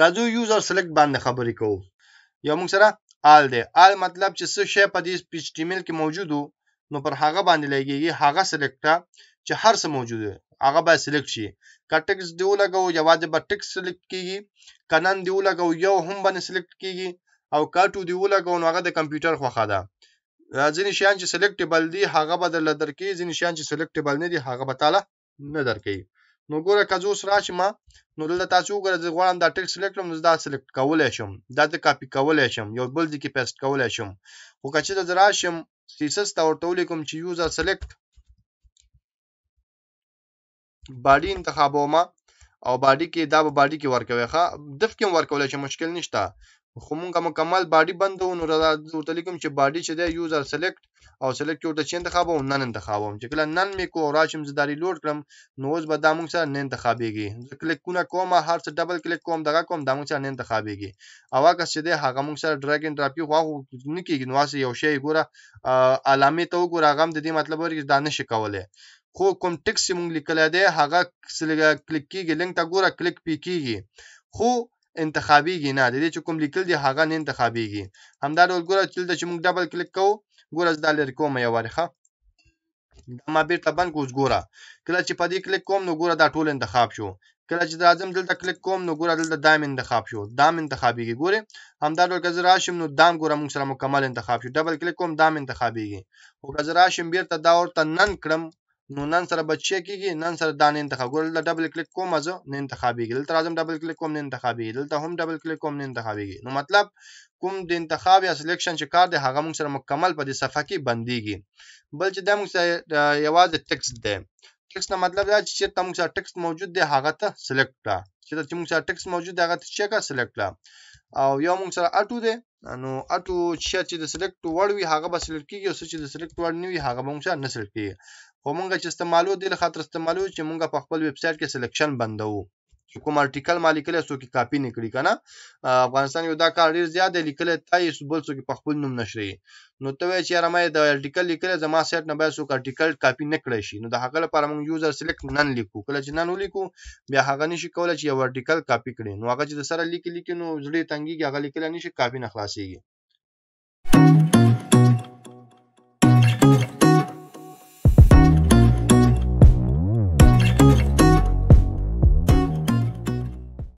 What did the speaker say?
راځو یوزر سلیکټ باندې خبرې کوو یو موږ سره آل دی آل مطلب چې څه شی په دې پیچ ټیمل کې موجودو نو پر هغه باندې لګیږي هغه سلیکټ چې هر څه موجود دی هغه به سلیکټ شي کټکس دیو لګو یوازې به ټکس سلیکټ کیږي کنن دیو لګو یو هم باندې سلیکټ کیږي او کاټو دیو لګو نو هغه د کمپیوټر خوخه ده ځینې شیان چې سلیکټیبل دي هغه به درل درکې ځینې شیان چې سلیکټیبل نه دي هغه به تعالی نه درکې نو ګوره که زه اوس راشم نو دلته تاسو وګوره زه غواړم دا ټیکسټ سلیکټ کړم زه دا سلیکټ کولی شم دا ته کاپي کولی شم یو بل ځای کې پیسټ کولی شم خو که چېرته زه راشم سیسس ته ورته ولیکم چې یوزر سلیکټ باډي انتخابوم او باډي کې دا به باډي کې ورکوي ښه دف کې هم ورکولی شم مشکل نشته خو مونږ مکمل باډي بند وو نو ورته لیکم چې باډي چې دی یوزر سلیکټ او سلیکټ ورته چې انتخابوم نن انتخابوم چې کله نن مې کو راشم زداري لوډ کړم نو اوس به دا مونږ سره نه انتخابېږي زه کلیکونه کوم هر څه ډبل کلیک کوم دغه کوم دا مونږ سره نه انتخابېږي او هغه چې دی هغه مونږ سره ډرګ ان ډراپ خو هغه نه کېږي نو یو شی ګوره علامې ته وګوره هغه هم د دې مطلب ورکړي دا نشي کولی خو کوم ټکس چې مونږ لیکلی دی هغه کلیک کېږي لینک ته ګوره کلیک پې کېږي خو انتخابيږي نه د دې چې کوم لیکل دي هغه نه انتخابيږي همدا ډول ګوره چې دلته چې موږ ډبل کلیک کوو ګوره زه دا لرې کوم یو وارخه دا ما بیرته بند کوس ګوره کله چې په دې کلیک کوم نو ګوره دا ټول انتخاب شو کله چې راځم دلته کلیک کوم نو ګوره دلته دام انتخاب شو دام انتخابيږي ګوره همدا ډول که زه راشم نو دام ګوره موږ سره مکمل انتخاب شو ډبل کلیک کوم دام انتخابيږي خو که زه راشم بیرته دا ورته نن کړم نو نن سره به چی کیږي نن سره دا نه انتخاب ګورل دا ډبل کلیک کوم زه نه انتخابېږي دلته راځم ډبل کلیک کوم نه انتخابېږي دلته هم ډبل کلیک کوم نه انتخابېږي نو مطلب کوم د انتخاب یا سلیکشن چې کار دی هغه موږ سره مکمل په دې صفحه کې بنديږي بل چې دا موږ سره یوازې ټکست دی ټکس نه مطلب دا چې چیرته موږ سره ټکس موجود دی هغه ته سلیکټ کړه چیرته چې موږ سره ټکس موجود دی هغه ته چیکا سلیکټ کړه او یو موږ سره اټو دی نو اټو چې چې د سلیکټ ورډ وي هغه به سلیکټ کیږي او چې د سلیکټ ورډ نه وي هغه به موږ سره نه سلیکټ کیږي خو مونږ چې استعمالو دې له خاطر استعمالو چې مونږ په خپل ویب سټ کې سلیکشن بندو چې کوم آرټیکل مالیکل سو کې کاپی نکړي کنه افغانستان یو دا کار ډیر زیات دی لیکل تای بل سو کې په خپل نوم نشري نو ته وای چې یاره مې د آرټیکل لیکل زما سیټ نه به سو آرټیکل کاپی نکړی شي نو د هغه لپاره موږ یوزر سلیکټ نن لیکو کله چې نن ولیکو بیا هغه نشي کولای چې یو آرټیکل کاپی کړي نو هغه چې سره لیکي لیکي نو زړه تنګي هغه لیکل نشي کاپی نه خلاصيږي